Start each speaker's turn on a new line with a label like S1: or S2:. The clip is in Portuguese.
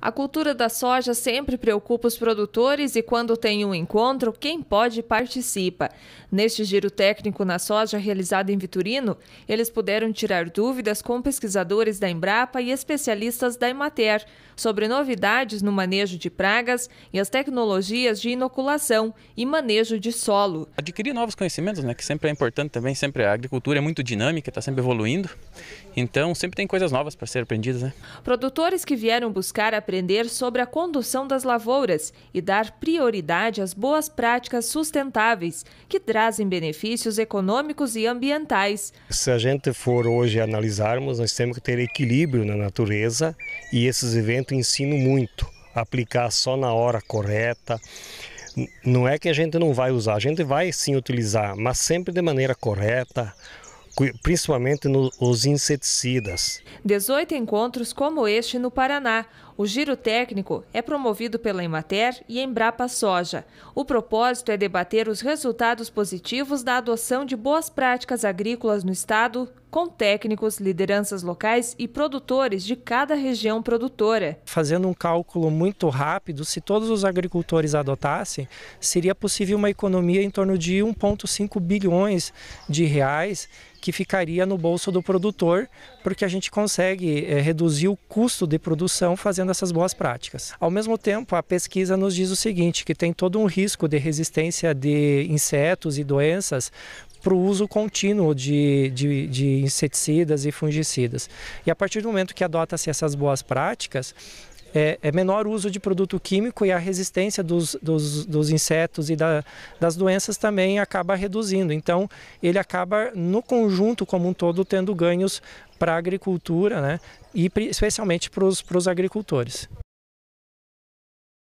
S1: A cultura da soja sempre preocupa os produtores e quando tem um encontro, quem pode participa. Neste giro técnico na soja realizado em Viturino, eles puderam tirar dúvidas com pesquisadores da Embrapa e especialistas da Emater sobre novidades no manejo de pragas e as tecnologias de inoculação e manejo
S2: de solo. Adquirir novos conhecimentos, né, que sempre é importante também, sempre a agricultura é muito dinâmica, está sempre evoluindo. Então, sempre tem coisas novas para ser aprendidas, né?
S1: Produtores que vieram buscar a aprender sobre a condução das lavouras e dar prioridade às boas práticas sustentáveis, que trazem benefícios econômicos e ambientais.
S3: Se a gente for hoje analisarmos, nós temos que ter equilíbrio na natureza e esses eventos ensinam muito. Aplicar só na hora correta. Não é que a gente não vai usar, a gente vai sim utilizar, mas sempre de maneira correta, principalmente nos inseticidas.
S1: 18 encontros como este no Paraná, o giro técnico é promovido pela Emater e Embrapa Soja. O propósito é debater os resultados positivos da adoção de boas práticas agrícolas no estado com técnicos, lideranças locais e produtores de cada região produtora.
S4: Fazendo um cálculo muito rápido, se todos os agricultores adotassem, seria possível uma economia em torno de 1,5 bilhões de reais que ficaria no bolso do produtor, porque a gente consegue é, reduzir o custo de produção fazendo essas boas práticas. Ao mesmo tempo, a pesquisa nos diz o seguinte, que tem todo um risco de resistência de insetos e doenças para o uso contínuo de, de, de, inseticidas e fungicidas. E a partir do momento que adota-se essas boas práticas, é, é menor uso de produto químico e a resistência dos, dos, dos insetos e da, das doenças também acaba reduzindo. Então, ele acaba, no conjunto como um todo, tendo ganhos para a agricultura né? e especialmente para os agricultores.